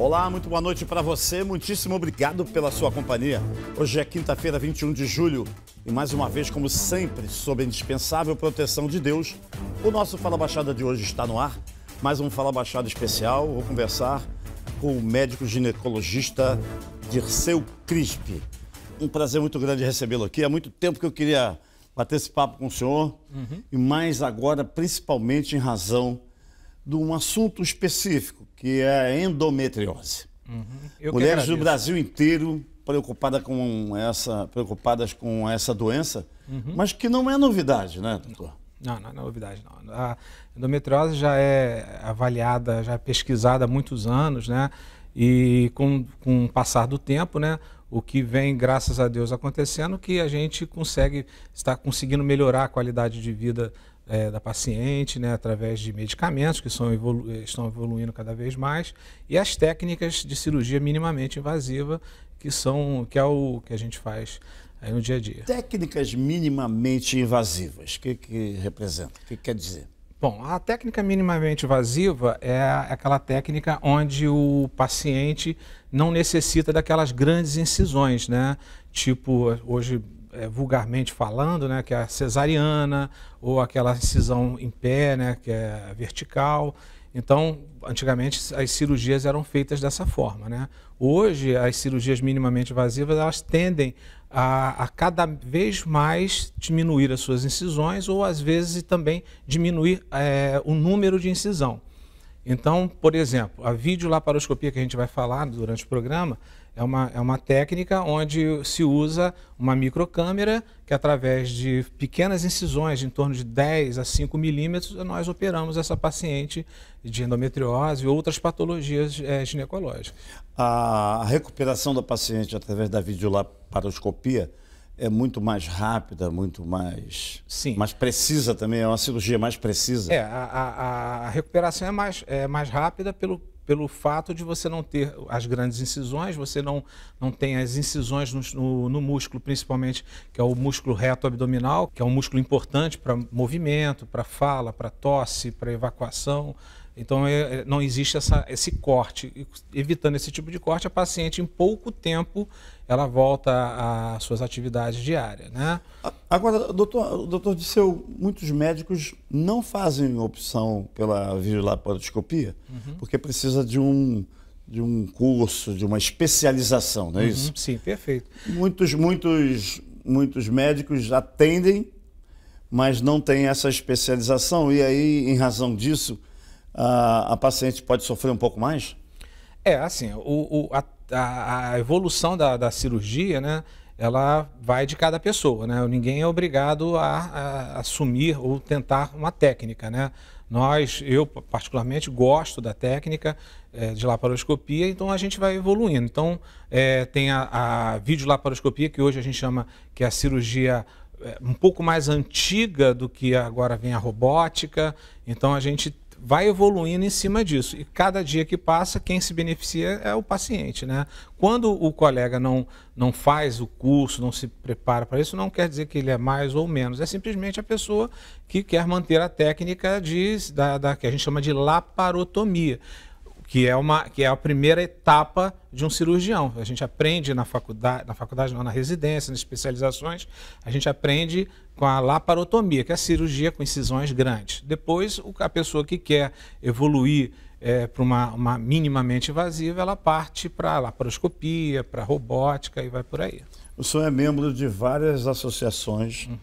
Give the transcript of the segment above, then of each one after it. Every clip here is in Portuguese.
Olá, muito boa noite para você. Muitíssimo obrigado pela sua companhia. Hoje é quinta-feira, 21 de julho, e mais uma vez, como sempre, sob a indispensável proteção de Deus, o nosso Fala Baixada de hoje está no ar. Mais um Fala Baixada especial. Vou conversar com o médico ginecologista Dirceu Crispe. Um prazer muito grande recebê-lo aqui. Há muito tempo que eu queria bater esse papo com o senhor, uhum. e mais agora, principalmente em razão de um assunto específico, que é a endometriose. Uhum. Mulheres do Brasil inteiro preocupada com essa, preocupadas com essa doença, uhum. mas que não é novidade, né, doutor? Não, não, não é novidade, não. A endometriose já é avaliada, já é pesquisada há muitos anos, né? E com, com o passar do tempo, né? O que vem, graças a Deus, acontecendo, que a gente consegue, está conseguindo melhorar a qualidade de vida é, da paciente, né, através de medicamentos que são evolu eh, estão evoluindo cada vez mais, e as técnicas de cirurgia minimamente invasiva, que são que é o que a gente faz aí no dia a dia. Técnicas minimamente invasivas, o que, que representa? O que, que quer dizer? Bom, a técnica minimamente invasiva é aquela técnica onde o paciente não necessita daquelas grandes incisões, né? Tipo, hoje é, vulgarmente falando, né, que é a cesariana ou aquela incisão em pé, né, que é vertical. Então, antigamente as cirurgias eram feitas dessa forma, né? Hoje as cirurgias minimamente invasivas elas tendem a, a, cada vez mais diminuir as suas incisões ou às vezes também diminuir é, o número de incisão. Então, por exemplo, a videolaparoscopia que a gente vai falar durante o programa, é uma, é uma técnica onde se usa uma microcâmera que, através de pequenas incisões, de em torno de 10 a 5 milímetros, nós operamos essa paciente de endometriose e outras patologias é, ginecológicas. A recuperação da paciente através da videolaparoscopia é muito mais rápida, muito mais, Sim. mais precisa também, é uma cirurgia mais precisa. É, a, a, a recuperação é mais, é mais rápida pelo pelo fato de você não ter as grandes incisões, você não, não tem as incisões no, no, no músculo, principalmente, que é o músculo reto abdominal, que é um músculo importante para movimento, para fala, para tosse, para evacuação. Então é, é, não existe essa, esse corte. E, evitando esse tipo de corte, a paciente em pouco tempo ela volta às suas atividades diárias. Né? Agora, doutor, doutor Disseu, muitos médicos não fazem opção pela videolaparoscopia uhum. porque precisa de um, de um curso, de uma especialização, não é uhum, isso? Sim, perfeito. Muitos, muitos, muitos médicos atendem, mas não têm essa especialização e aí, em razão disso, a, a paciente pode sofrer um pouco mais? É, assim, o, o a, a, evolução da, da cirurgia, né? ela vai de cada pessoa, né? Ninguém é obrigado a, a, assumir ou tentar uma técnica, né? Nós, eu particularmente gosto da técnica é, de laparoscopia, então a gente vai evoluindo. Então é, tem a, a videolaparoscopia, que hoje a gente chama que é a cirurgia é, um pouco mais antiga do que agora vem a robótica. Então a gente vai evoluindo em cima disso. E cada dia que passa, quem se beneficia é o paciente. Né? Quando o colega não, não faz o curso, não se prepara para isso, não quer dizer que ele é mais ou menos. É simplesmente a pessoa que quer manter a técnica de, da, da que a gente chama de laparotomia que é uma que é a primeira etapa de um cirurgião. A gente aprende na faculdade, na faculdade não, na residência, nas especializações, a gente aprende com a laparotomia, que é a cirurgia com incisões grandes. Depois, a pessoa que quer evoluir é, para uma, uma minimamente invasiva, ela parte para laparoscopia, para robótica e vai por aí. O senhor é membro de várias associações uhum.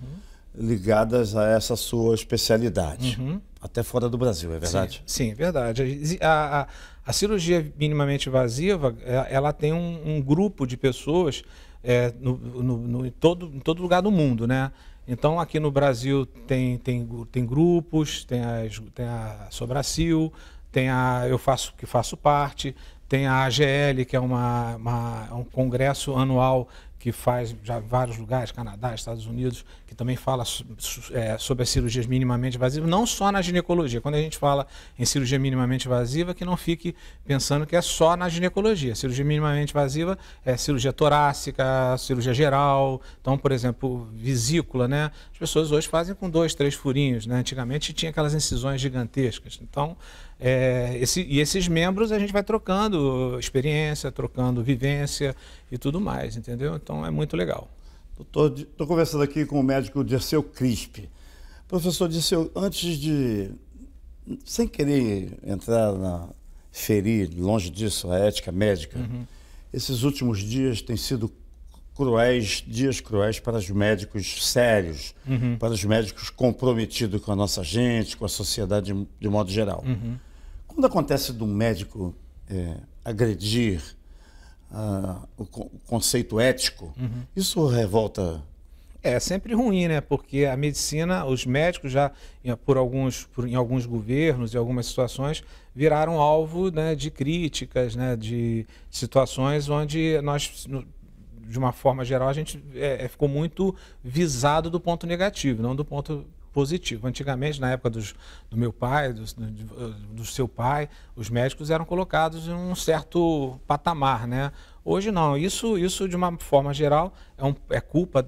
ligadas a essa sua especialidade. Uhum até fora do Brasil, é verdade? Sim, sim é verdade. A, a, a cirurgia minimamente invasiva, é, ela tem um, um grupo de pessoas é, no, no, no, em, todo, em todo lugar do mundo, né? Então, aqui no Brasil tem, tem, tem grupos, tem, a tem a Sobracil, tem a Eu Faço Que Faço Parte, tem a AGL, que é uma, uma um congresso anual que faz já vários lugares, Canadá, Estados Unidos, que também fala é, sobre as cirurgias minimamente invasivas, não só na ginecologia. Quando a gente fala em cirurgia minimamente invasiva, que não fique pensando que é só na ginecologia. Cirurgia minimamente invasiva é cirurgia torácica, cirurgia geral. Então, por exemplo, vesícula, né? As pessoas hoje fazem com dois, três furinhos, né? Antigamente tinha aquelas incisões gigantescas. Então, é, esse, e esses membros a gente vai trocando experiência, trocando vivência e tudo mais, entendeu? Então é muito legal. Doutor, estou conversando aqui com o médico Dirceu Crispe. Professor Dirceu, antes de. sem querer entrar na. ferir, longe disso, a ética médica, uhum. esses últimos dias têm sido cruéis, dias cruéis para os médicos sérios, uhum. para os médicos comprometidos com a nossa gente, com a sociedade de, de modo geral. Uhum. Quando acontece de um médico é, agredir uh, o, o, conceito ético, uhum. isso revolta. É, é sempre ruim, né? Porque a medicina, os médicos já, por alguns, por, em alguns governos e algumas situações, viraram alvo né, de críticas, né, de situações onde nós de uma forma geral, a gente é, é, ficou muito visado do ponto negativo, não do ponto positivo. Antigamente, na época dos, do meu pai, do, do, eh, do seu pai, os médicos eram colocados em um certo patamar, né? Hoje não. Isso, isso de uma forma geral, é, um, é culpa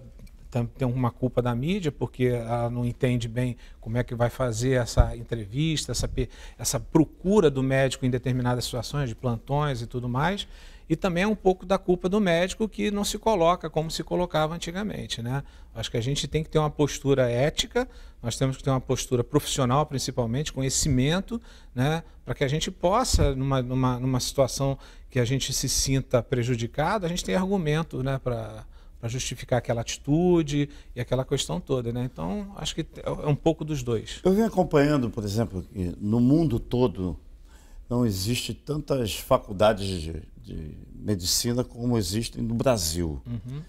tem uma culpa da mídia, porque ela não entende bem como é que vai fazer essa entrevista, essa, essa procura do médico em determinadas situações, de plantões e tudo mais. E também é um pouco da culpa do médico que não se coloca como se colocava antigamente. Né? Acho que a gente tem que ter uma postura ética, nós temos que ter uma postura profissional, principalmente, conhecimento, né? para que a gente possa, numa, numa, numa situação que a gente se sinta prejudicado, a gente tem argumento né? para para justificar aquela atitude e aquela questão toda, né? Então, acho que é, é um pouco dos dois. Eu venho acompanhando, por exemplo, que no mundo todo não existe tantas faculdades de, de medicina como existem no Brasil. Uhum.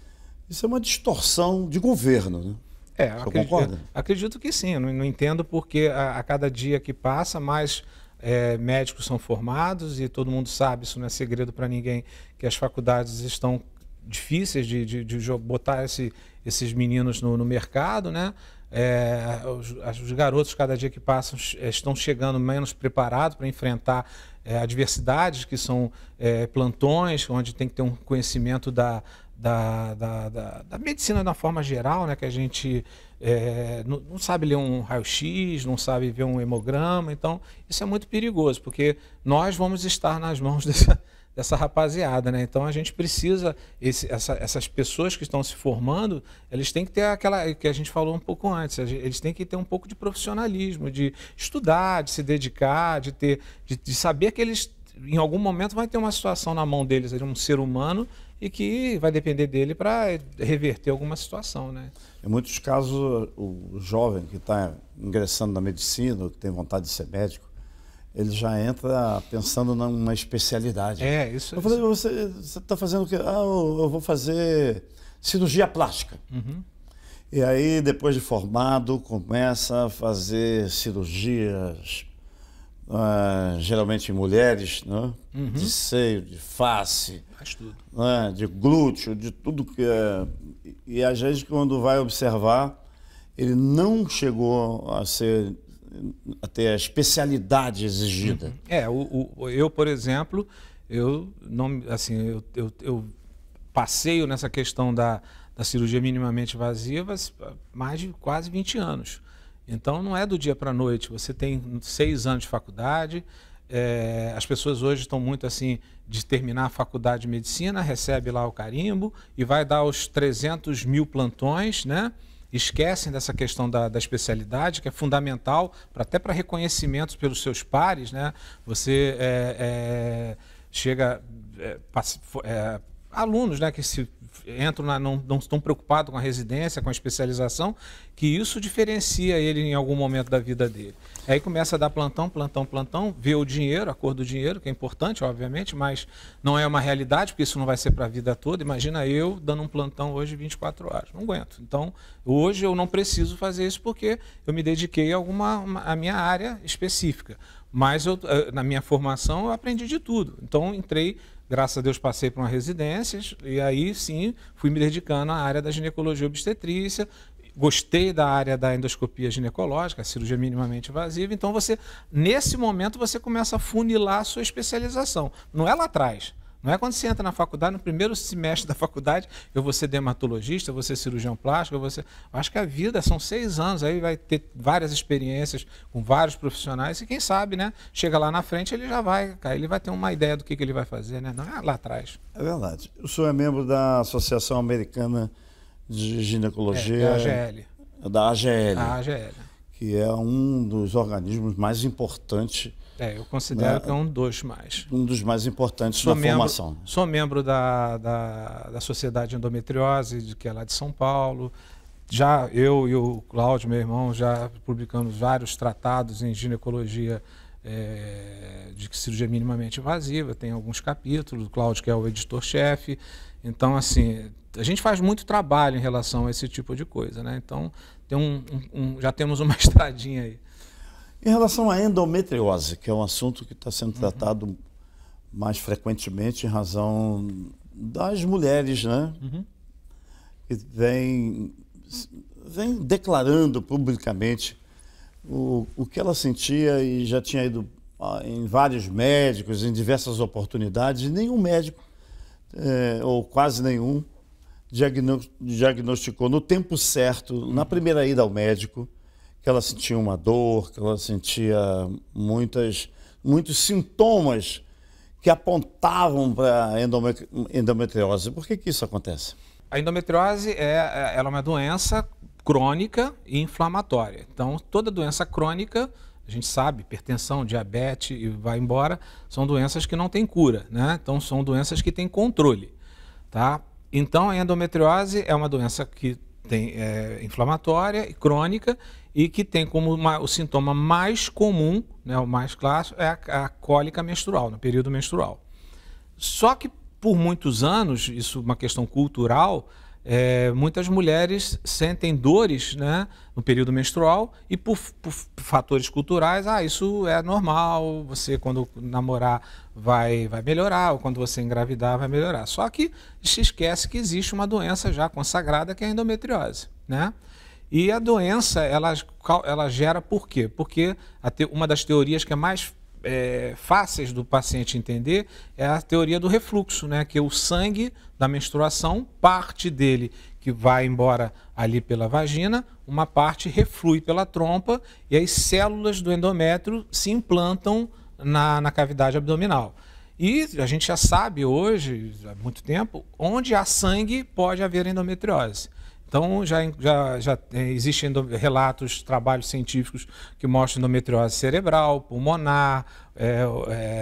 Isso é uma distorção de governo, né? É, Você acredito, acredito que sim. não, não entendo porque a, a cada dia que passa, mais é, médicos são formados e todo mundo sabe, isso não é segredo para ninguém, que as faculdades estão difíceis de, de, de botar esse, esses meninos no, no mercado, né? É, os, os, garotos, cada dia que passam, é, estão chegando menos preparados para enfrentar é, adversidades, que são é, plantões, onde tem que ter um conhecimento da, da, da, da, da medicina de uma forma geral, né? que a gente é, não, não, sabe ler um raio-x, não sabe ver um hemograma. Então, isso é muito perigoso, porque nós vamos estar nas mãos dessa dessa rapaziada, né? Então a gente precisa esse, essa, essas pessoas que estão se formando, eles têm que ter aquela que a gente falou um pouco antes, eles têm que ter um pouco de profissionalismo, de estudar, de se dedicar, de ter, de, de saber que eles em algum momento vai ter uma situação na mão deles, de um ser humano e que vai depender dele para reverter alguma situação, né? Em muitos casos, o jovem que está ingressando na medicina, que tem vontade de ser médico, ele já entra pensando numa especialidade. É, isso. Eu falei, você está fazendo o quê? Ah, eu, eu, vou fazer cirurgia plástica. Uhum. E aí, depois de formado, começa a fazer cirurgias, uh, geralmente em mulheres, né? Uhum. de seio, de face, Faz tudo. Né? de glúteo, de tudo que é. E a gente, quando vai observar, ele não chegou a ser até a especialidade exigida. Uhum. É, o, o, eu, por exemplo, eu não assim, eu, eu, eu passeio nessa questão da, da cirurgia minimamente invasiva há mais de quase 20 anos. Então não é do dia para a noite. Você tem seis anos de faculdade. É, as pessoas hoje estão muito assim de terminar a faculdade de medicina, recebe lá o carimbo e vai dar os 300 mil plantões, né? esquecem dessa questão da, da especialidade, que é fundamental pra, até para reconhecimento pelos seus pares. Né? Você é, é, chega. É, é, alunos né, que se entram na, não, não estão preocupados com a residência, com a especialização, que isso diferencia ele em algum momento da vida dele. Aí começa a dar plantão, plantão, plantão, vê o dinheiro, a cor do dinheiro, que é importante, obviamente, mas não é uma realidade, porque isso não vai ser para a vida toda. Imagina eu dando um plantão hoje 24 horas. Não aguento. Então, hoje eu não preciso fazer isso porque eu me dediquei a alguma uma, a minha área específica. Mas eu, eh, na minha formação eu aprendi de tudo. Então, entrei graças a Deus passei para uma residência e aí sim fui me dedicando à área da ginecologia obstetrícia, gostei da área da endoscopia ginecológica, cirurgia minimamente invasiva, então você, nesse momento, você começa a funilar a sua especialização. Não é lá atrás. Não é quando você entra na faculdade, no primeiro semestre da faculdade, eu vou ser dermatologista, você vou ser cirurgião plástico, você vou Acho que a vida são seis anos, aí vai ter várias experiências com vários profissionais e quem sabe, né? Chega lá na frente, ele já vai, cara, ele vai ter uma ideia do que, que ele vai fazer, né? Não é lá atrás. É verdade. O senhor é membro da Associação Americana de ginecologia. É, da AGL. Da AGL. Que é um dos organismos mais importantes. É, eu considero né? que é um dos mais. Um dos mais importantes sou da membro, formação. Sou membro da, da, da Sociedade de Endometriose, de, que é lá de São Paulo. Já eu e o Cláudio, meu irmão, já publicamos vários tratados em ginecologia é, de cirurgia é minimamente invasiva, tem alguns capítulos, o Cláudio que é o editor-chefe. Então, assim, a gente faz muito trabalho em relação a esse tipo de coisa, né? Então tem um, um, um já temos uma estradinha aí. Em relação à endometriose, que é um assunto que está sendo tratado uhum. mais frequentemente em razão das mulheres, né? Uhum. Que vem, vem declarando publicamente o, o que ela sentia e já tinha ido ah, em vários médicos, em diversas oportunidades, nenhum médico, é, ou quase nenhum, diagnosticou no tempo certo, na primeira ida ao médico, que ela sentia uma dor, que ela sentia muitas, muitos sintomas que apontavam para endometriose. Por que, que isso acontece? A endometriose é, é, ela é uma doença crônica e inflamatória. Então, toda doença crônica, a gente sabe, hipertensão, diabetes e vai embora, são doenças que não têm cura, né? Então, são doenças que têm controle, tá? Então, a endometriose é uma doença que tem é, inflamatória e crônica e que tem como uma, o sintoma mais comum, né, o mais clássico, é a, a cólica menstrual, no período menstrual. Só que por muitos anos, isso é uma questão cultural, é, muitas mulheres sentem dores né, no período menstrual e por, por, fatores culturais, ah, isso é normal, você quando namorar vai, vai melhorar, ou quando você engravidar vai melhorar. Só que se esquece que existe uma doença já consagrada que é a endometriose. Né? E a doença, ela, ela gera por quê? Porque uma das teorias que é mais é, fáceis do paciente entender é a teoria do refluxo, né? que o sangue da menstruação, parte dele que vai embora ali pela vagina, uma parte reflui pela trompa e as células do endométrio se implantam na, na cavidade abdominal. E a gente já sabe hoje, há muito tempo, onde há sangue pode haver endometriose. Então, já, já, já é, existem relatos, trabalhos científicos que mostram endometriose cerebral, pulmonar, é,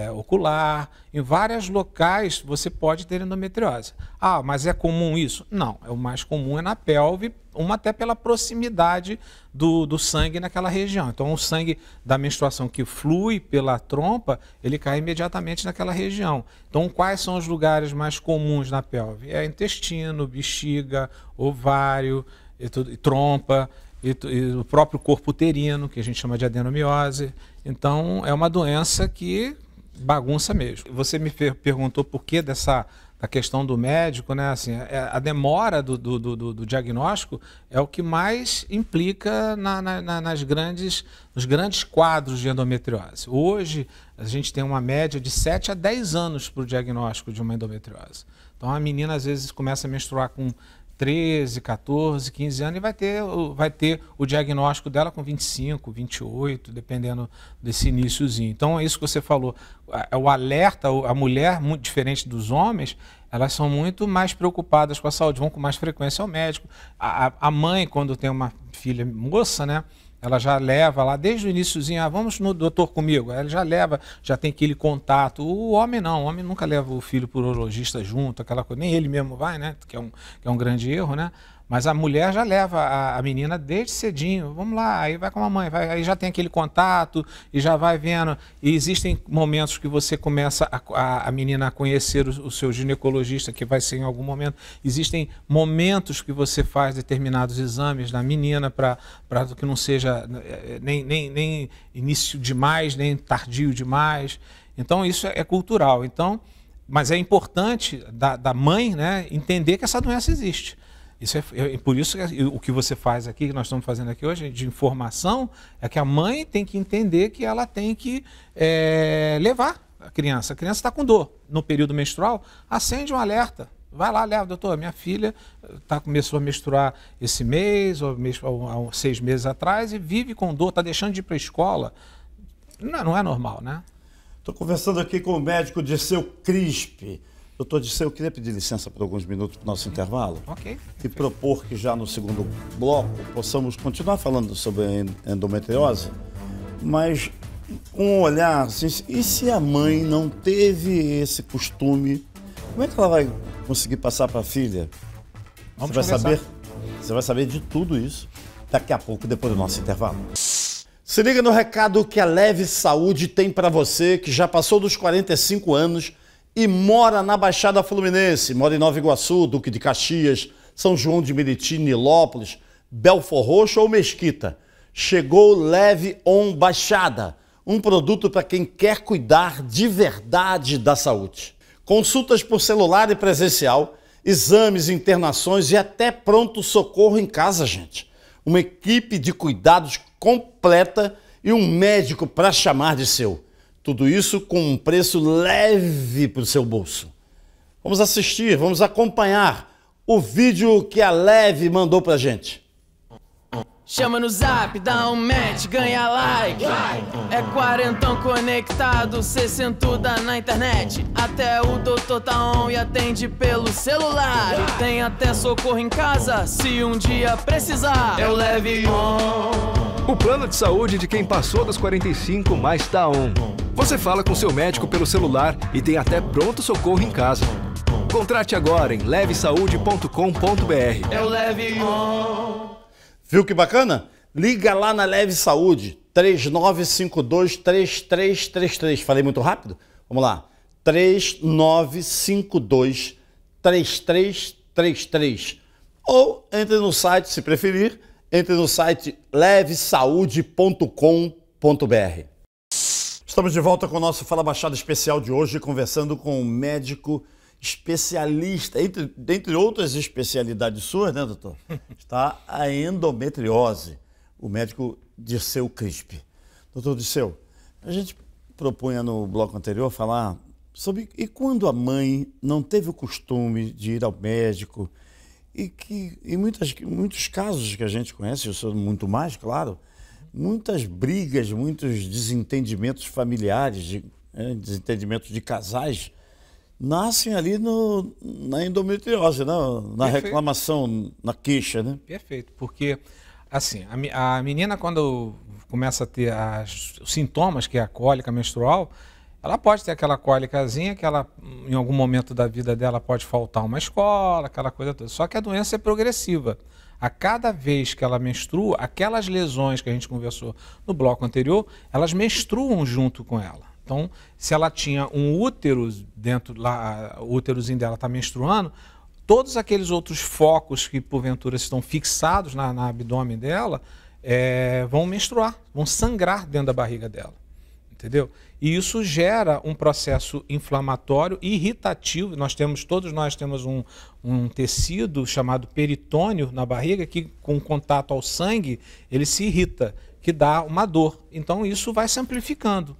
é, ocular. Em vários locais você pode ter endometriose. Ah, mas é comum isso? Não, é o mais comum é na pelve uma até pela proximidade do, do sangue naquela região. Então, o sangue da menstruação que flui pela trompa, ele cai imediatamente naquela região. Então, quais são os lugares mais comuns na pelve? É intestino, bexiga, ovário, e tudo, e trompa, e, e o próprio corpo uterino, que a gente chama de adenomiose. Então, é uma doença que bagunça mesmo. Você me perguntou por que dessa da questão do médico, né? Assim, é, é, a demora do, do, do, do diagnóstico é o que mais implica na, na, nas grandes, nos grandes quadros de endometriose. Hoje, a gente tem uma média de 7 a 10 anos para o diagnóstico de uma endometriose. Então, a menina, às vezes, começa a menstruar com 13, 14, 15 anos e vai ter, vai ter o diagnóstico dela com 25, 28, dependendo desse iníciozinho. Então, é isso que você falou. É o alerta, a mulher, muito diferente dos homens, elas são muito mais preocupadas com a saúde, vão com mais frequência ao médico. A, a mãe, quando tem uma filha moça, né? Ela já leva lá desde o iníciozinho, ah, vamos no doutor comigo. Ela já leva, já tem aquele contato. O homem não, o homem nunca leva o filho para urologista junto, aquela coisa. Nem ele mesmo vai, né? Que é um, que é um grande erro, né? Mas a mulher já leva a, a, menina desde cedinho. Vamos lá, aí vai com a mamãe, vai, aí já tem aquele contato e já vai vendo. E existem momentos que você começa a, a, a menina a conhecer o, o, seu ginecologista, que vai ser em algum momento. Existem momentos que você faz determinados exames na menina para que não seja eh, eh, nem, nem, nem início demais, nem tardio demais. Então isso é, é cultural. Então, mas é importante da, da mãe né, entender que essa doença existe. Isso é, é, por isso que o que você faz aqui, que nós estamos fazendo aqui hoje, de informação, é que a mãe tem que entender que ela tem que é, levar a criança. A criança está com dor no período menstrual, acende um alerta. Vai lá, leva, doutor, minha filha eh, tá, começou a menstruar esse mês, ou, há, seis meses atrás, e vive com dor, está deixando de ir para a escola. Não, não é normal, né? Estou conversando aqui com o médico de seu Crispe. Doutor Disseu, eu queria pedir licença por alguns minutos para o nosso intervalo. Ok. E propor que já no segundo bloco possamos continuar falando sobre endometriose, mas um olhar assim, e se a mãe não teve esse costume, como é que ela vai conseguir passar para a filha? Vamos você vai conversar. saber? Você vai saber de tudo isso daqui a pouco, depois do nosso intervalo. Se liga no recado que a Leve Saúde tem para você que já passou dos 45 anos e mora na Baixada Fluminense, mora em Nova Iguaçu, Duque de Caxias, São João de Meriti, Nilópolis, Belfor Roxo ou Mesquita. Chegou Leve On Baixada, um produto para quem quer cuidar de verdade da saúde. Consultas por celular e presencial, exames, internações e até pronto socorro em casa, gente. Uma equipe de cuidados completa e um médico para chamar de seu. Tudo isso com um preço leve para o seu bolso. Vamos assistir, vamos acompanhar o vídeo que a Leve mandou para gente. Chama no zap, dá um match, ganha like. É quarentão conectado, sessentuda na internet. Até o doutor tá on e atende pelo celular. Tem até socorro em casa, se um dia precisar. Eu é leve on. O plano de saúde de quem passou dos 45 mais tá on. Você fala com seu médico pelo celular e tem até pronto socorro em casa. Contrate agora em levesaude.com.br. É o Leve On. Viu que bacana? Liga lá na Leve Saúde, 3952-3333. Falei muito rápido? Vamos lá. 3952-3333. Ou entre no site, se preferir, entre no site levesaude.com.br. Estamos de volta com o nosso Fala Baixada especial de hoje, conversando com um médico especialista, entre, outras especialidades suas, né, doutor? Está a endometriose, o médico Dirceu Crispe. Doutor Dirceu, a gente propunha no bloco anterior falar sobre e quando a mãe não teve o costume de ir ao médico, e que em muitas, muitos casos que a gente conhece, eu sou muito mais, claro, muitas brigas, muitos desentendimentos familiares, de, é, desentendimentos de casais, nascem ali no, na endometriose, né? na Perfeito. reclamação, na queixa, né? Perfeito, porque assim, a, a menina quando começa a ter as, os sintomas, que é a cólica menstrual, ela pode ter aquela cólicazinha que ela, em algum momento da vida dela, pode faltar uma escola, aquela coisa toda. Só que a doença é progressiva. A cada vez que ela menstrua, aquelas lesões que a gente conversou no bloco anterior, elas menstruam junto com ela. Então, se ela tinha um útero dentro lá, o úterozinho dela está menstruando, todos aqueles outros focos que porventura estão fixados na, na abdômen dela é, vão menstruar, vão sangrar dentro da barriga dela entendeu? E isso gera um processo inflamatório, irritativo. Nós temos, todos nós temos um, um tecido chamado peritônio na barriga que, com contato ao sangue, ele se irrita, que dá uma dor. Então isso vai se amplificando.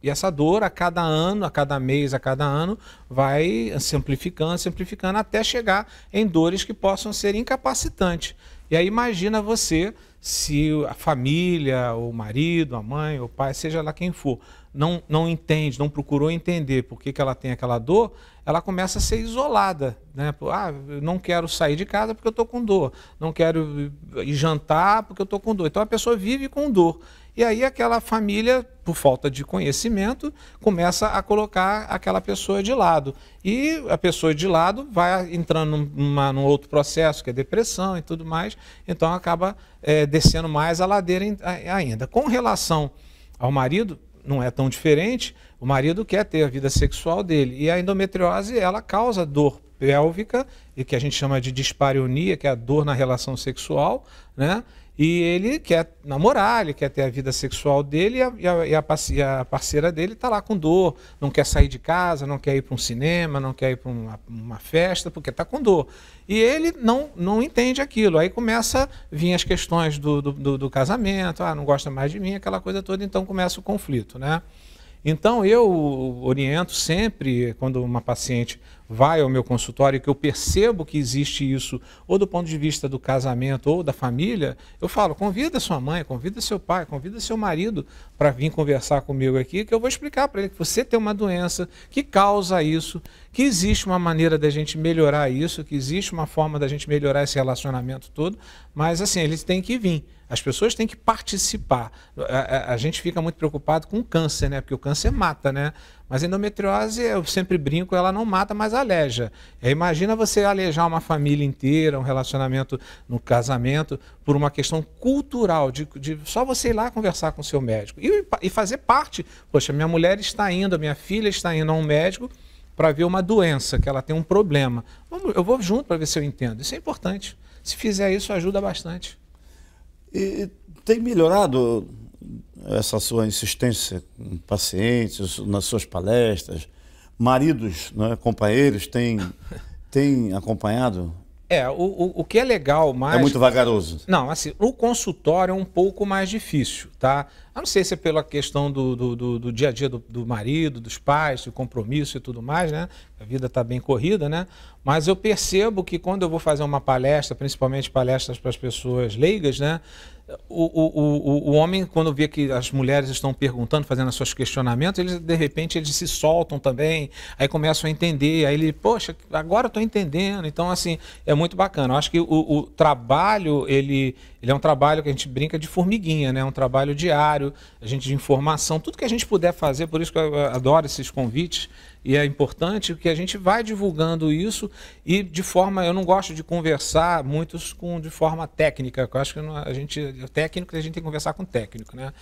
E essa dor, a cada ano, a cada mês, a cada ano, vai se amplificando, se amplificando, até chegar em dores que possam ser incapacitantes. E aí imagina você se a família, o marido, a mãe, o pai, seja lá quem for, não, não entende, não procurou entender por que, que ela tem aquela dor, ela começa a ser isolada. Né? Ah, não quero sair de casa porque eu estou com dor. Não quero eh, ir jantar porque eu estou com dor. Então a pessoa vive com dor. E aí aquela família, por falta de conhecimento, começa a colocar aquela pessoa de lado. E a pessoa de lado vai entrando numa, num outro processo, que é depressão e tudo mais. Então acaba é, descendo mais a ladeira ainda. Com relação ao marido, não é tão diferente. O marido quer ter a vida sexual dele. E a endometriose, ela causa dor pélvica, e que a gente chama de dispareunia, que é a dor na relação sexual, né? E ele quer namorar, ele quer ter a vida sexual dele e a, e a, e a parceira dele está lá com dor, não quer sair de casa, não quer ir para um cinema, não quer ir para uma, uma, festa, porque está com dor. E ele não, não entende aquilo. Aí começa a vir as questões do, do, do, do casamento, ah, não gosta mais de mim, aquela coisa toda, então começa o conflito, né? Então eu oriento sempre quando uma paciente vai ao meu consultório que eu percebo que existe isso, ou do ponto de vista do casamento ou da família, eu falo: convida sua mãe, convida seu pai, convida seu marido para vir conversar comigo aqui, que eu vou explicar para ele que você tem uma doença que causa isso, que existe uma maneira da gente melhorar isso, que existe uma forma da gente melhorar esse relacionamento todo, mas assim, eles têm que vir. As pessoas têm que participar. A, a, a, gente fica muito preocupado com o câncer, né? Porque o câncer mata, né? Mas a endometriose, eu sempre brinco, ela não mata, mas aleja. É, imagina você alejar uma família inteira, um relacionamento no casamento, por uma questão cultural, de, de só você ir lá conversar com o seu médico. E, e fazer parte. Poxa, minha mulher está indo, minha filha está indo a um médico para ver uma doença, que ela tem um problema. Eu vou junto para ver se eu entendo. Isso é importante. Se fizer isso, ajuda bastante. E tem melhorado essa sua insistência em pacientes, nas suas palestras? Maridos, né, companheiros, têm, têm acompanhado é, o, o, o, que é legal mais. É muito vagaroso. Não, assim, o consultório é um pouco mais difícil, tá? A não sei se é pela questão do, do, do, do dia a dia do, do, marido, dos pais, do compromisso e tudo mais, né? A vida está bem corrida, né? Mas eu percebo que quando eu vou fazer uma palestra, principalmente palestras para as pessoas leigas, né? o, o, o, o homem, quando vê que as mulheres estão perguntando, fazendo seus questionamentos, eles, de repente eles se soltam também, aí começam a entender, aí ele, poxa, agora estou entendendo. Então, assim, é muito bacana. Eu acho que o, o trabalho, ele, ele é um trabalho que a gente brinca de formiguinha, né? É um trabalho diário, a gente de informação, tudo que a gente puder fazer, por isso que eu adoro esses convites, e é importante que a gente vai divulgando isso e de forma, eu não gosto de conversar muitos com de forma técnica, eu acho que a gente, técnico, a gente tem que conversar com técnico, né?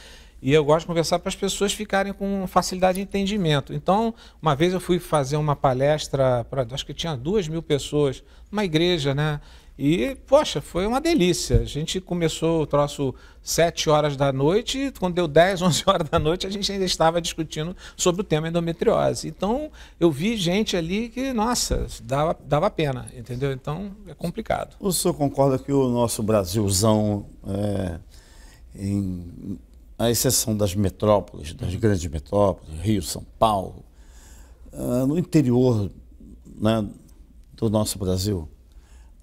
E eu gosto de conversar para as pessoas ficarem com facilidade de entendimento. Então, uma vez eu fui fazer uma palestra para, acho que tinha duas mil pessoas, uma igreja, né? E, poxa, foi uma delícia. A gente começou o troço 7 horas da noite e quando deu 10, 11 horas da noite, a gente ainda estava discutindo sobre o tema endometriose. Então, eu vi gente ali que, nossa, dava, dava pena, entendeu? Então, é complicado. O senhor concorda que o nosso Brasilzão, é, em, à exceção das metrópoles, das grandes metrópoles, Rio, São Paulo, ah, no interior né, do nosso Brasil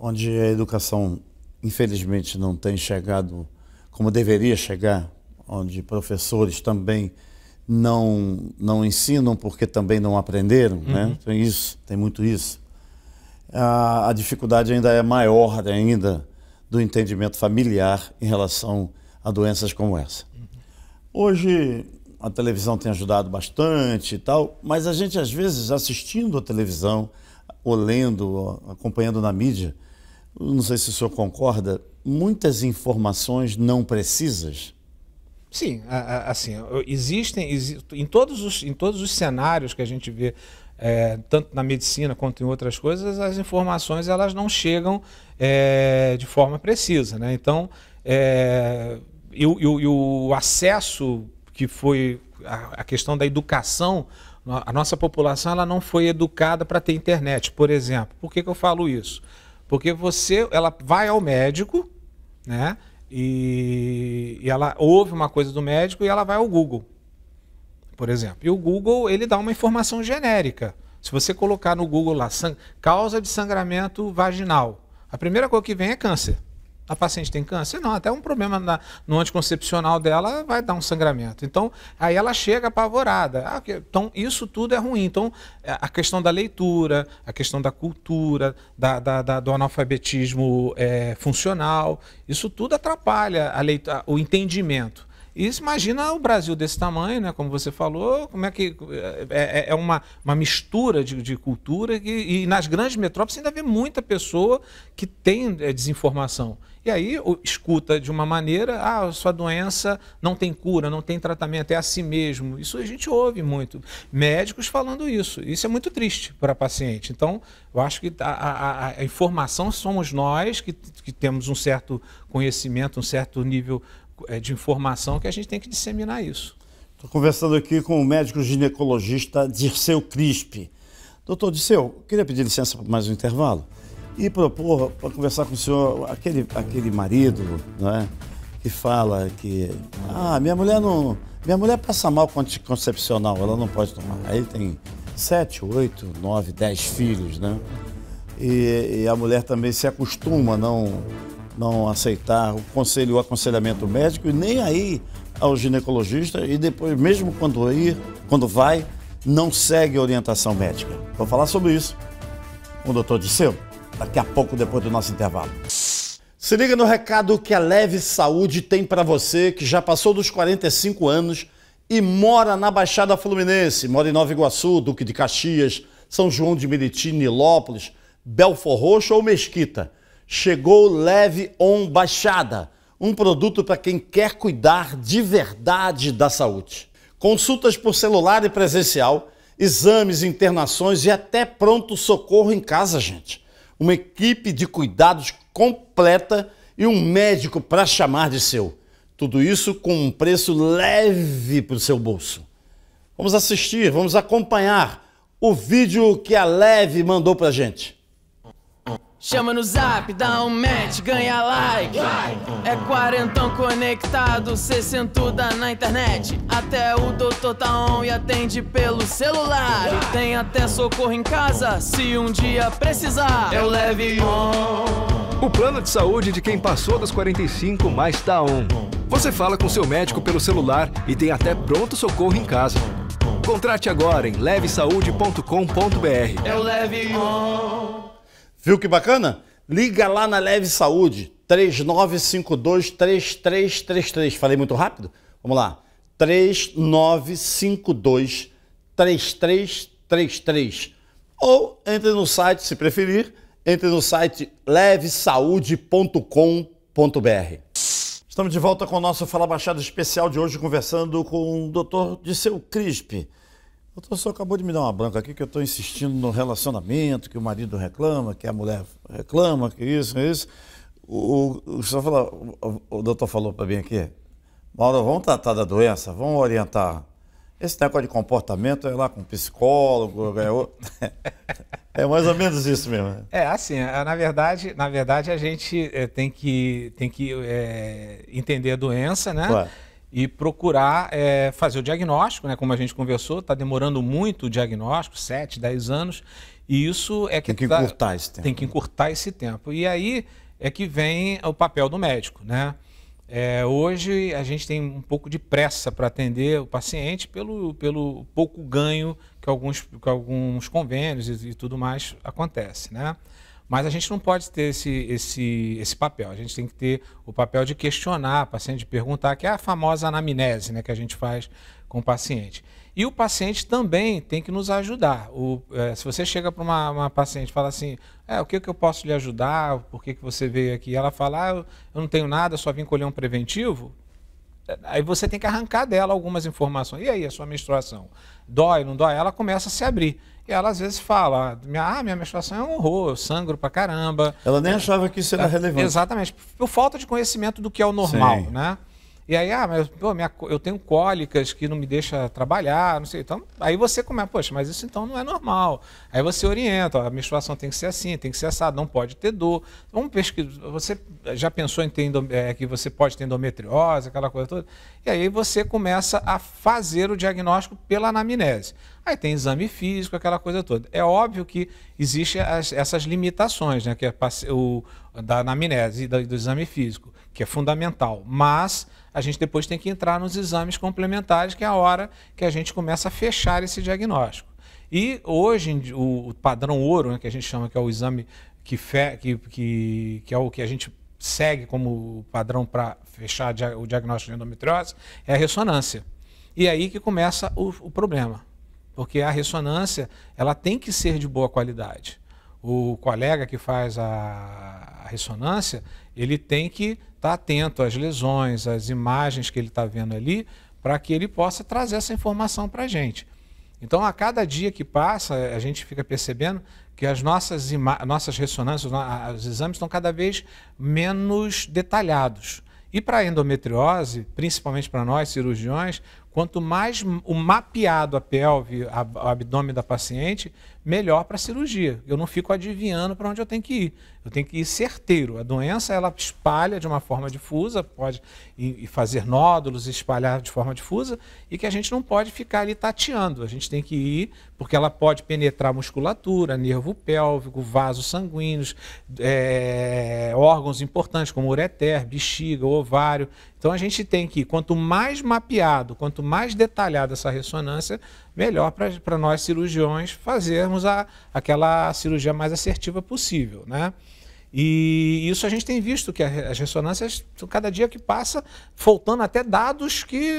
onde a educação, infelizmente, não tem chegado como deveria chegar, onde professores também não, não ensinam porque também não aprenderam, né? uhum. né? Tem isso, tem muito isso. A, a, dificuldade ainda é maior ainda do entendimento familiar em relação a doenças como essa. Uhum. Hoje a televisão tem ajudado bastante e tal, mas a gente às vezes assistindo a televisão, ou lendo, acompanhando na mídia, não sei se o senhor concorda, muitas informações não precisas? Sim, assim, existem, em todos os, em todos os cenários que a gente vê, é, tanto na medicina quanto em outras coisas, as informações elas não chegam é, de forma precisa. Né? Então, é, e, o, e o acesso que foi a questão da educação a nossa população ela não foi educada para ter internet, por exemplo. Por que, que eu falo isso? Porque você, ela vai ao médico, né? E, e ela ouve uma coisa do médico e ela vai ao Google, por exemplo. E o Google, ele dá uma informação genérica. Se você colocar no Google lá, causa de sangramento vaginal, a primeira coisa que vem é câncer. A paciente tem câncer? Não, até um problema na, no anticoncepcional dela vai dar um sangramento. Então, aí ela chega apavorada. Ah, então, isso tudo é ruim. Então, é, a questão da leitura, a questão da cultura, da, da, da do analfabetismo é, funcional, isso tudo atrapalha a leitura, o entendimento. E imagina o Brasil desse tamanho, né? como você falou, como é que é, é, é uma, uma mistura de, de cultura que, e nas grandes metrópoles ainda vê muita pessoa que tem é, desinformação. E aí escuta de uma maneira, ah, sua doença não tem cura, não tem tratamento, é assim mesmo. Isso a gente ouve muito. Médicos falando isso. Isso é muito triste para paciente. Então, eu acho que tá, a, a, a informação somos nós que, que temos um certo conhecimento, um certo nível é, de informação que a gente tem que disseminar isso. Estou conversando aqui com o médico ginecologista Dirceu Crispe. Doutor Dirceu, queria pedir licença para mais um intervalo e propor para conversar com o senhor aquele, aquele marido né, que fala que ah, minha mulher não. Minha mulher passa mal com anticoncepcional, ela não pode tomar. Aí ele tem sete, oito, nove, dez filhos, né? E, e a mulher também se acostuma a não não aceitar o conselho, o aconselhamento médico e nem aí ao ginecologista e depois, mesmo quando ir, quando vai, não segue a orientação médica. Vou falar sobre isso com o doutor Disseu daqui a pouco, depois do nosso intervalo. Se liga no recado que a Leve Saúde tem para você que já passou dos 45 anos e mora na Baixada Fluminense, mora em Nova Iguaçu, Duque de Caxias, São João de Meriti, Nilópolis, Belfor Roxo ou Mesquita. Chegou Leve On Baixada, um produto para quem quer cuidar de verdade da saúde. Consultas por celular e presencial, exames, internações e até pronto-socorro em casa, gente. Uma equipe de cuidados completa e um médico para chamar de seu. Tudo isso com um preço leve para o seu bolso. Vamos assistir, vamos acompanhar o vídeo que a Leve mandou para gente. Chama no zap, dá um match, ganha like. É quarentão conectado, sessentuda na internet. Até o doutor tá on e atende pelo celular. E tem até socorro em casa, se um dia precisar. Eu é leve on. O plano de saúde de quem passou dos 45 mais tá on. Você fala com seu médico pelo celular e tem até pronto socorro em casa. Contrate agora em levesaude.com.br. Eu é Leve On. Viu que bacana? Liga lá na Leve Saúde, 3952-3333. Falei muito rápido? Vamos lá. 3952-3333. Ou entre no site, se preferir, entre no site levesaude.com.br. Estamos de volta com o nosso Fala Baixada especial de hoje, conversando com o Dr. Disseu Crispe. Doutor, o senhor acabou de me dar uma branca aqui que eu estou insistindo no relacionamento, que o marido reclama, que a mulher reclama, que isso, que isso. O, o, o senhor falou, o, o doutor falou para mim aqui, Mauro, vamos tratar da doença, vamos orientar. Esse negócio de comportamento é lá com psicólogo, é, é, mais ou menos isso mesmo. É assim, é, na verdade, na verdade a gente eh, tem que tem que é, entender a doença, né? e procurar é, fazer o diagnóstico, né? como a gente conversou, está demorando muito o diagnóstico, 7, 10 anos, e isso é que... Tem que tá, encurtar esse tempo. Tem que né? encurtar esse tempo. E aí é que vem o papel do médico, né? É, hoje a gente tem um pouco de pressa para atender o paciente pelo, pelo pouco ganho que alguns, que alguns convênios e, e tudo mais acontece, né? Mas a gente não pode ter esse, esse, esse papel. A gente tem que ter o papel de questionar o paciente, de perguntar, que é a famosa anamnese né, que a gente faz com o paciente. E o paciente também tem que nos ajudar. O, é, se você chega para uma, uma, paciente e fala assim, é, o que, que eu posso lhe ajudar? Por que, que você veio aqui? E ela fala, ah, eu, eu não tenho nada, só vim colher um preventivo. É, aí você tem que arrancar dela algumas informações. E aí, a sua menstruação? Dói, não dói? Ela começa a se abrir. E ela às vezes fala, ah, minha menstruação é um horror, eu sangro pra caramba. Ela nem é, achava que isso era é, relevante. Exatamente, por falta de conhecimento do que é o normal, Sim. né? E aí, ah, mas pô, minha, eu tenho cólicas que não me deixa trabalhar, não sei. Então, aí você começa, poxa, mas isso então não é normal. Aí você orienta, ó, a menstruação tem que ser assim, tem que ser assado, não pode ter dor. Vamos pesquisar. Você já pensou em ter é, que você pode ter endometriose, aquela coisa toda? E aí você começa a fazer o diagnóstico pela anamnese. Aí tem exame físico, aquela coisa toda. É óbvio que existem essas limitações, né? Que é o, da anamnese e do, do exame físico que é fundamental. Mas a gente depois tem que entrar nos exames complementares, que é a hora que a gente começa a fechar esse diagnóstico. E hoje o padrão ouro, né, que a gente chama que é o exame que, fe... que, que, que é o que a gente segue como padrão para fechar o diagnóstico de endometriose é a ressonância. E é aí que começa o, o problema, porque a ressonância ela tem que ser de boa qualidade o colega que faz a, ressonância, ele tem que estar tá atento às lesões, às imagens que ele está vendo ali, para que ele possa trazer essa informação para a gente. Então, a cada dia que passa, a gente fica percebendo que as nossas, nossas ressonâncias, os exames estão cada vez menos detalhados. E para a endometriose, principalmente para nós cirurgiões, quanto mais o mapeado a pelve, o abdômen da paciente, melhor para a cirurgia. Eu não fico adivinhando para onde eu tenho que ir. Eu tenho que ir certeiro. A doença ela espalha de uma forma difusa, pode fazer nódulos, espalhar de forma difusa, e que a gente não pode ficar ali tateando. A gente tem que ir, porque ela pode penetrar musculatura, nervo pélvico, vasos sanguíneos, é, órgãos importantes como ureter, bexiga, ovário. Então a gente tem que, quanto mais mapeado, quanto mais detalhada essa ressonância, melhor para nós cirurgiões fazermos a, aquela cirurgia mais assertiva possível, né? E isso a gente tem visto que as ressonâncias, cada dia que passa, faltando até dados que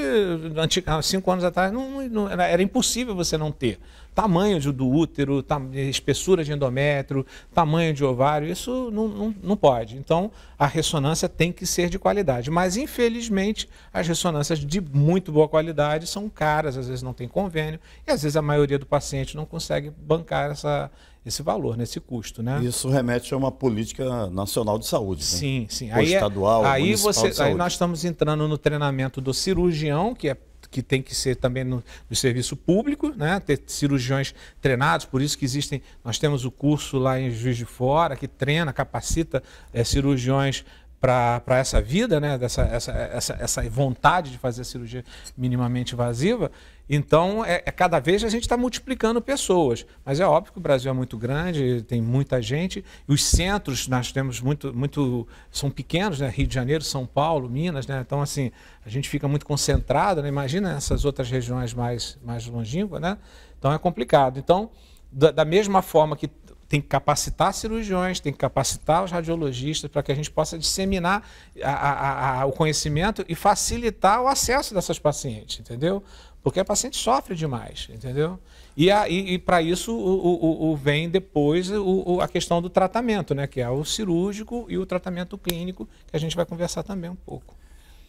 há cinco anos atrás não, não, era impossível você não ter tamanho do útero, espessura de endométrio, tamanho de ovário, isso não, não, não pode. Então, a ressonância tem que ser de qualidade. Mas, infelizmente, as ressonâncias de muito boa qualidade são caras, às vezes não tem convênio, e às vezes a maioria do paciente não consegue bancar essa, esse valor, nesse né, custo, né? Isso remete a uma política nacional de saúde. Né? Sim, sim. Ou aí é estadual, é, aí você, aí nós estamos entrando no treinamento do cirurgião, que é que tem que ser também no, no serviço público, né? ter cirurgiões treinados, por isso que existem, nós temos o curso lá em Juiz de Fora, que treina, capacita é, cirurgiões para essa vida, né? Dessa, essa, essa, essa vontade de fazer cirurgia minimamente invasiva. Então, é, é, cada vez a gente está multiplicando pessoas. Mas é óbvio que o Brasil é muito grande, tem muita gente. E os centros, nós temos muito, muito são pequenos, né? Rio de Janeiro, São Paulo, Minas, né? Então, assim, a gente fica muito concentrado, né? Imagina essas outras regiões mais, mais longínquas, né? Então, é complicado. Então, da, da mesma forma que tem que capacitar cirurgiões, tem que capacitar os radiologistas para que a gente possa disseminar a, a, a, o conhecimento e facilitar o acesso dessas pacientes, entendeu? Porque a paciente sofre demais, entendeu? E, e, e para isso o, o, o, vem depois o, a questão do tratamento, né? Que é o cirúrgico e o tratamento clínico, que a gente vai conversar também um pouco.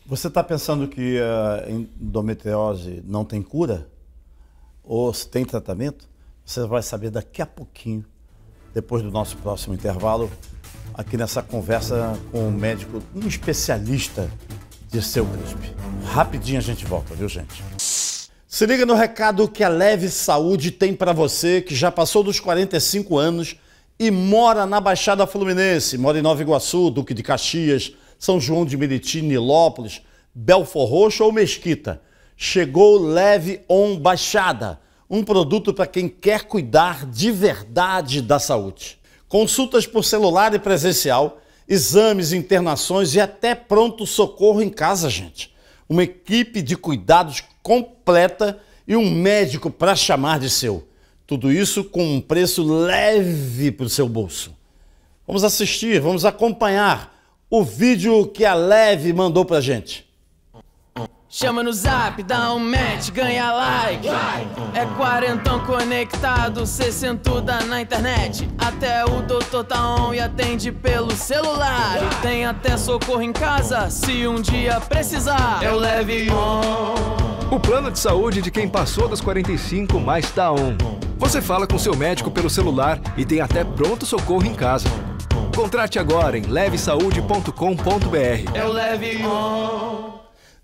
Você está pensando que a endometriose não tem cura? Ou se tem tratamento? Você vai saber daqui a pouquinho, depois do nosso próximo intervalo, aqui nessa conversa com um médico, um especialista de seu CRISP. Rapidinho a gente volta, viu, gente? Se liga no recado que a Leve Saúde tem para você que já passou dos 45 anos e mora na Baixada Fluminense, mora em Nova Iguaçu, Duque de Caxias, São João de Meriti, Nilópolis, Belfor Roxo ou Mesquita. Chegou Leve On Baixada, um produto para quem quer cuidar de verdade da saúde. Consultas por celular e presencial, exames, internações e até pronto socorro em casa, gente. Uma equipe de cuidados completa e um médico para chamar de seu. Tudo isso com um preço leve para o seu bolso. Vamos assistir, vamos acompanhar o vídeo que a Leve mandou para gente. Chama no zap, dá um match, ganha like. É quarentão conectado, sessentuda na internet. Até o doutor tá on e atende pelo celular. tem até socorro em casa, se um dia precisar. Eu é leve on. O plano de saúde de quem passou dos 45 mais tá on. Você fala com seu médico pelo celular e tem até pronto socorro em casa. Contrate agora em levesaude.com.br. É o Leve On.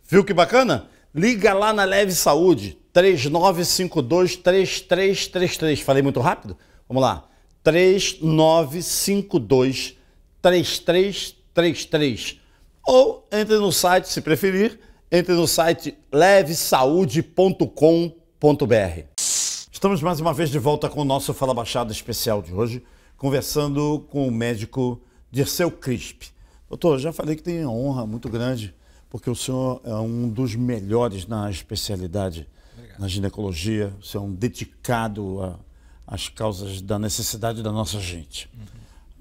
Viu que bacana? Liga lá na Leve Saúde, 3952-3333. Falei muito rápido? Vamos lá. 3952-3333. Ou entre no site, se preferir, entre no site levesaude.com.br. Estamos mais uma vez de volta com o nosso Fala Baixada especial de hoje, conversando com o médico Dirceu Crisp. Doutor, já falei que tem uma honra muito grande, porque o senhor é um dos melhores na especialidade Obrigado. na ginecologia, o senhor é um dedicado às causas da necessidade da nossa gente. Uhum.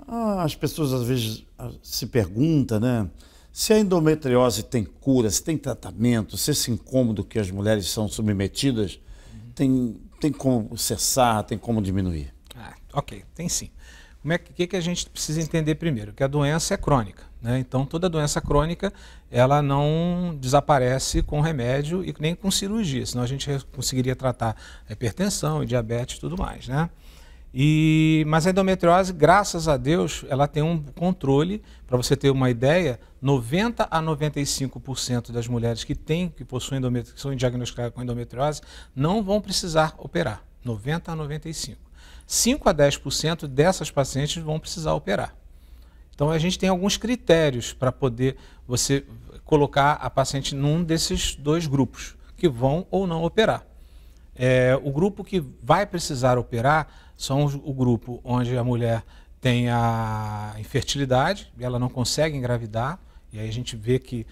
Ah, as pessoas às vezes ah, se perguntam, né? Se a endometriose tem cura, se tem tratamento, se esse incômodo que as mulheres são submetidas, uhum. tem, tem como cessar, tem como diminuir? Ah, ok, tem sim. O é que, que a gente precisa entender primeiro? Que a doença é crônica. Né? Então, toda doença crônica ela não desaparece com remédio e nem com cirurgia, senão a gente conseguiria tratar a hipertensão, diabetes e tudo mais. Né? E, mas a endometriose, graças a Deus, ela tem um controle. Para você ter uma ideia, 90 a 95% das mulheres que têm, que possuem endometriose, que são diagnosticadas com endometriose, não vão precisar operar. 90 a 95. 5 a 10% dessas pacientes vão precisar operar. Então a gente tem alguns critérios para poder você colocar a paciente num desses dois grupos que vão ou não operar. É, o grupo que vai precisar operar são o grupo onde a mulher tem a infertilidade e ela não consegue engravidar, e aí a gente vê que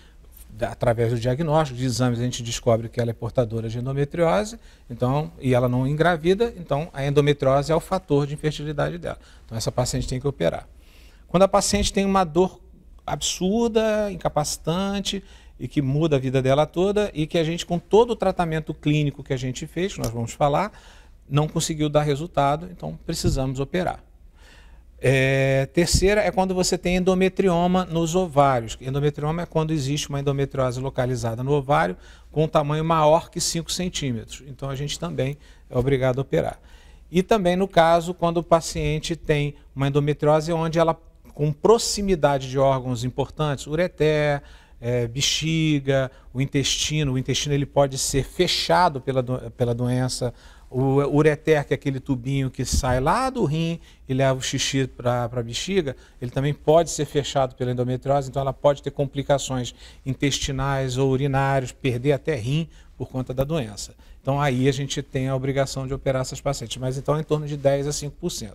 através do diagnóstico, de exames, a gente descobre que ela é portadora de endometriose, então, e ela não engravida, então a endometriose é o fator de infertilidade dela. Então essa paciente tem que operar. Quando a paciente tem uma dor absurda, incapacitante e que muda a vida dela toda e que a gente com todo o tratamento clínico que a gente fez, que nós vamos falar, não conseguiu dar resultado, então precisamos operar. É, terceira é quando você tem endometrioma nos ovários. Endometrioma é quando existe uma endometriose localizada no ovário com um tamanho maior que 5 centímetros. Então a gente também é obrigado a operar. E também no caso quando o paciente tem uma endometriose onde ela, com proximidade de órgãos importantes, ureté, é, bexiga, o intestino, o intestino ele pode ser fechado pela, do, pela doença o ureter, que é aquele tubinho que sai lá do rim e leva o xixi para a bexiga, ele também pode ser fechado pela endometriose, então ela pode ter complicações intestinais ou urinários, perder até rim por conta da doença. Então aí a gente tem a obrigação de operar essas pacientes, mas então é em torno de 10 a 5%.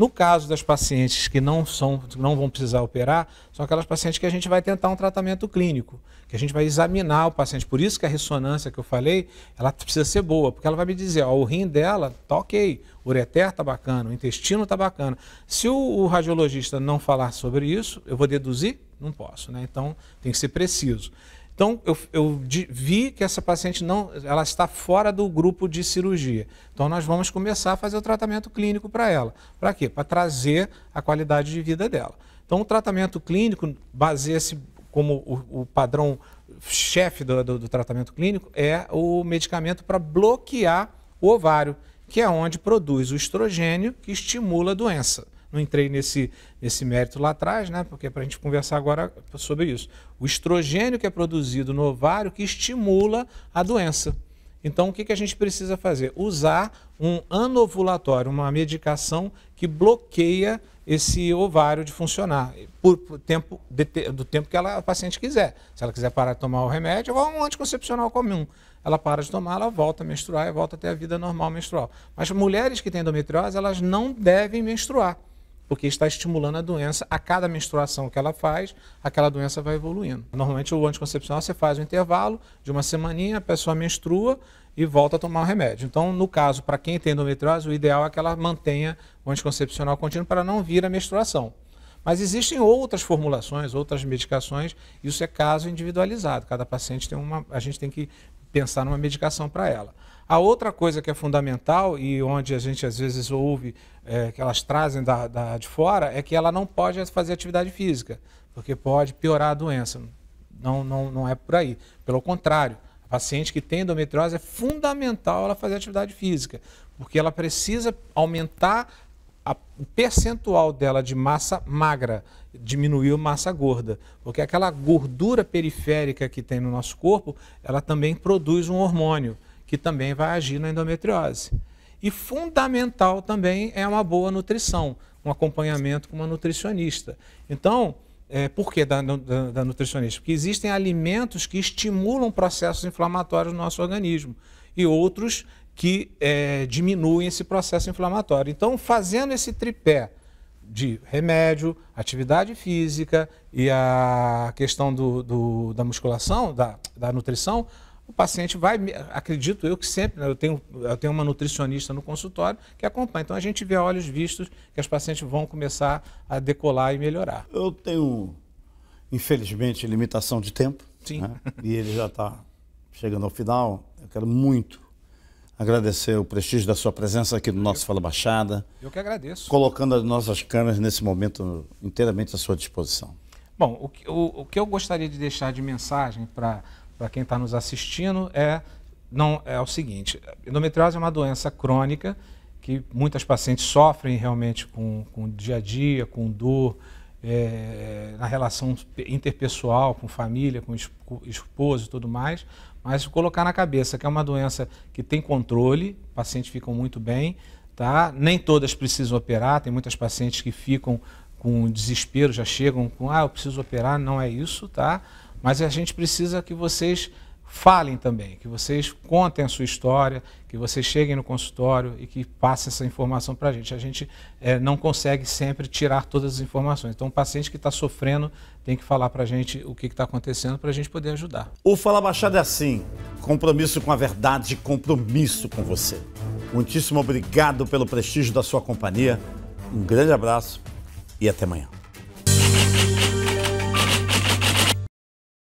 No caso das pacientes que não, são, não vão precisar operar, são aquelas pacientes que a gente vai tentar um tratamento clínico, que a gente vai examinar o paciente. Por isso que a ressonância que eu falei, ela precisa ser boa, porque ela vai me dizer, ó, o rim dela tá ok, o ureter tá bacana, o intestino tá bacana. Se o, o radiologista não falar sobre isso, eu vou deduzir? Não posso, né? Então tem que ser preciso. Então, eu, eu vi que essa paciente não, ela está fora do grupo de cirurgia. Então, nós vamos começar a fazer o tratamento clínico para ela. Para quê? Para trazer a qualidade de vida dela. Então, o tratamento clínico baseia-se como o, o padrão chefe do, do, do, tratamento clínico é o medicamento para bloquear o ovário, que é onde produz o estrogênio que estimula a doença não entrei nesse, nesse mérito lá atrás, né? Porque é para a gente conversar agora sobre isso. O estrogênio que é produzido no ovário que estimula a doença. Então, o que, que a gente precisa fazer? Usar um anovulatório, uma medicação que bloqueia esse ovário de funcionar por, por tempo de, do tempo que ela, a paciente quiser. Se ela quiser parar de tomar o remédio, ou um anticoncepcional comum. Ela para de tomar, ela volta a menstruar e volta a ter a vida normal menstrual. Mas mulheres que têm endometriose, elas não devem menstruar porque está estimulando a doença. A cada menstruação que ela faz, aquela doença vai evoluindo. Normalmente o anticoncepcional você faz um intervalo de uma semaninha, a pessoa menstrua e volta a tomar o remédio. Então, no caso, para quem tem endometriose, o ideal é que ela mantenha o anticoncepcional contínuo para não vir a menstruação. Mas existem outras formulações, outras medicações, isso é caso individualizado. Cada paciente tem uma, a gente tem que pensar numa medicação para ela. A outra coisa que é fundamental e onde a gente às vezes ouve é, que elas trazem da, da, de fora é que ela não pode fazer atividade física, porque pode piorar a doença. Não, não, não é por aí. Pelo contrário, a paciente que tem endometriose é fundamental ela fazer atividade física, porque ela precisa aumentar a, o percentual dela de massa magra diminuir massa gorda, porque aquela gordura periférica que tem no nosso corpo, ela também produz um hormônio que também vai agir na endometriose. E fundamental também é uma boa nutrição, um acompanhamento com uma nutricionista. Então, é, por que da, da, da, nutricionista? Porque existem alimentos que estimulam processos inflamatórios no nosso organismo e outros que é, diminuem esse processo inflamatório. Então, fazendo esse tripé de remédio, atividade física e a questão do, do da musculação, da, da nutrição, o paciente vai, acredito eu que sempre, né, eu, tenho, eu tenho uma nutricionista no consultório que acompanha. Então a gente vê a olhos vistos que as pacientes vão começar a decolar e melhorar. Eu tenho, infelizmente, limitação de tempo. Sim. Né? E ele já está chegando ao final. Eu quero muito agradecer o prestígio da sua presença aqui no nosso eu, Fala Baixada. Eu que agradeço. Colocando as nossas câmeras nesse momento inteiramente à sua disposição. Bom, o que, o, o que eu gostaria de deixar de mensagem para para quem está nos assistindo, é, não, é o seguinte: endometriose é uma doença crônica que muitas pacientes sofrem realmente com, com o dia a dia, com dor, é, na relação interpessoal, com família, com esposo e tudo mais, mas colocar na cabeça que é uma doença que tem controle, pacientes ficam muito bem, tá? nem todas precisam operar, tem muitas pacientes que ficam com desespero, já chegam com, ah, eu preciso operar, não é isso, tá? Mas a gente precisa que vocês falem também, que vocês contem a sua história, que vocês cheguem no consultório e que passem essa informação para a gente. A gente é, não consegue sempre tirar todas as informações. Então, o paciente que está sofrendo tem que falar para a gente o que está acontecendo para a gente poder ajudar. O Fala Baixada é assim: compromisso com a verdade, compromisso com você. Muitíssimo obrigado pelo prestígio da sua companhia. Um grande abraço e até amanhã.